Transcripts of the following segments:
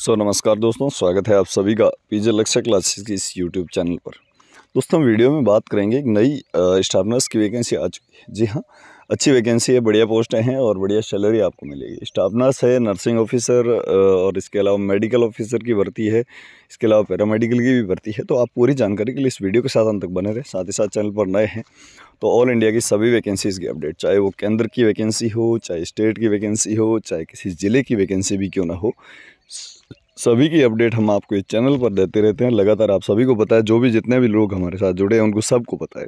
सो so, नमस्कार दोस्तों स्वागत है आप सभी का पीजे लक्ष्य क्लासेस के इस यूट्यूब चैनल पर दोस्तों वीडियो में बात करेंगे एक नई स्टाफ नर्स की वैकेंसी आ चुकी है जी हाँ अच्छी वैकेंसी है बढ़िया पोस्टें हैं और बढ़िया सैलरी आपको मिलेगी स्टाफ नर्स है नर्सिंग ऑफिसर और इसके अलावा मेडिकल ऑफिसर की भर्ती है इसके अलावा पैरामेडिकल की भी भर्ती है तो आप पूरी जानकारी के लिए इस वीडियो के साथ अंत तक बने रहें साथ ही साथ चैनल पर नए हैं तो ऑल इंडिया की सभी वैकेंसीज़ की अपडेट चाहे वो केंद्र की वैकेंसी हो चाहे स्टेट की वैकेंसी हो चाहे किसी ज़िले की वैकेंसी भी क्यों ना हो सभी की अपडेट हम आपको इस चैनल पर देते रहते हैं लगातार आप सभी को पता है जो भी जितने भी लोग हमारे साथ जुड़े हैं उनको सबको पता है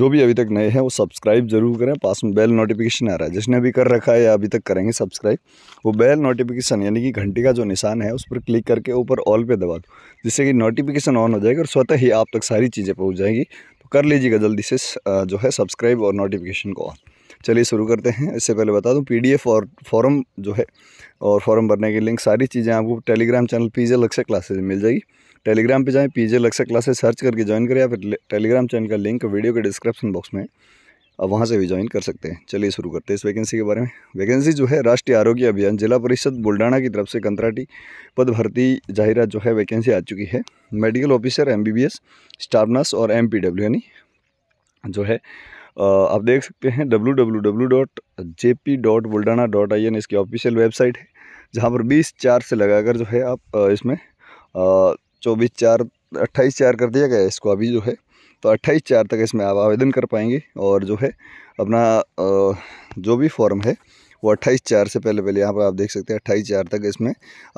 जो भी अभी तक नए हैं वो सब्सक्राइब जरूर करें पास में बेल नोटिफिकेशन आ रहा है जिसने अभी कर रखा है या अभी तक करेंगे सब्सक्राइब वो बेल नोटिफिकेशन यानी कि घंटी का जो निशान है उस पर क्लिक करके ऊपर ऑल पर दबा दो जिससे कि नोटिफिकेशन ऑन हो जाएगी और स्वतः ही आप तक सारी चीज़ें पहुँच जाएंगी तो कर लीजिएगा जल्दी से जो है सब्सक्राइब और नोटिफिकेशन को ऑन चलिए शुरू करते हैं इससे पहले बता दूं पीडीएफ और फॉरम जो है और फॉर्म भरने की लिंक सारी चीज़ें आपको टेलीग्राम चैनल पीजे लक्ष्य क्लासेज मिल जाएगी टेलीग्राम पे जाएं पीजे लक्ष्य क्लासेज सर्च करके ज्वाइन करें या फिर टेलीग्राम चैनल का लिंक वीडियो के डिस्क्रिप्शन बॉक्स में अब वहाँ से भी ज्वाइन कर सकते हैं चलिए शुरू करते हैं इस वैकेंसी के बारे में वैकेंसी जो है राष्ट्रीय आरोग्य अभियान जिला परिषद बुल्डाना की तरफ से कंत्राटी पद भर्ती जाहिरात जो है वैकेंसी आ चुकी है medical officer M B B S staff nurse और एम पी डब्ल्यू यानी जो है आप देख सकते हैं एन इसकी ऑफिशियल वेबसाइट है जहाँ पर बीस चार से लगाकर जो है आप इसमें चौबीस चार अट्ठाईस चार कर दिया गया है इसको अभी जो है तो अट्ठाईस चार तक इसमें आप आवेदन कर पाएंगे और जो है अपना जो भी फॉर्म है वो अट्ठाईस चार से पहले पहले यहाँ पर आप देख सकते हैं अट्ठाईस चार तक इसमें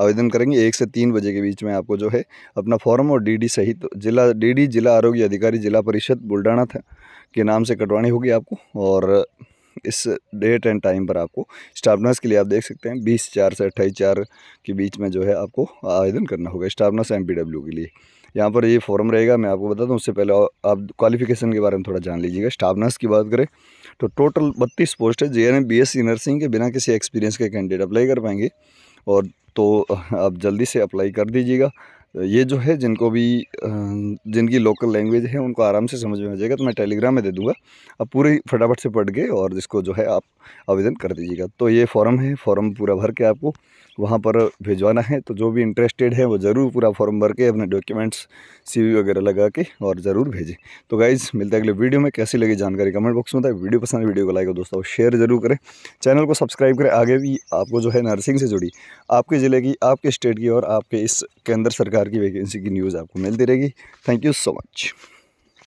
आवेदन करेंगे एक से तीन बजे के बीच में आपको जो है अपना फॉर्म और डीडी सहित तो जिला डीडी जिला आरोग्य अधिकारी जिला परिषद बुलडाना था के नाम से कटवानी होगी आपको और इस डेट एंड टाइम पर आपको स्टाफ नर्स के लिए आप देख सकते हैं बीस चार से अट्ठाईस चार के बीच में जो है आपको आवेदन करना होगा स्टाफनर्स एम के लिए यहाँ पर ये फॉर्म रहेगा मैं आपको बता दूँ उससे पहले आप क्वालिफिकेशन के बारे में थोड़ा जान लीजिएगा स्टाफ नर्स की बात करें तो टोटल बत्तीस पोस्ट है J N B S C nursing के बिना किसी एक्सपीरियंस के कैंडिडेट अप्लाई कर पाएंगे और तो आप जल्दी से अप्लाई कर दीजिएगा ये जो है जिनको भी जिनकी लोकल लैंग्वेज है उनको आराम से समझ में आ जाएगा तो मैं टेलीग्राम में दे दूंगा अब पूरे फटाफट से पढ़ के और इसको जो है आप आवेदन कर दीजिएगा तो ये फॉर्म है फॉर्म पूरा भर के आपको वहाँ पर भिजवाना है तो जो भी इंटरेस्टेड है वो ज़रूर पूरा फॉर्म भर के अपने डॉक्यूमेंट्स सी वगैरह लगा के और ज़रूर भेजें तो गाइज़ मिलते हैं अगले वीडियो में कैसी लगी जानकारी कमेंट बॉक्स में बताए वीडियो पसंद है वीडियो को लाइक और दोस्तों शेयर ज़रूर करें चैनल को सब्सक्राइब करें आगे भी आपको जो है नर्सिंग से जुड़ी आपके ज़िले की आपके स्टेट की और आपके इस केंद्र सरकार की वैकेंसी की न्यूज़ आपको मिलती रहेगी थैंक यू सो मच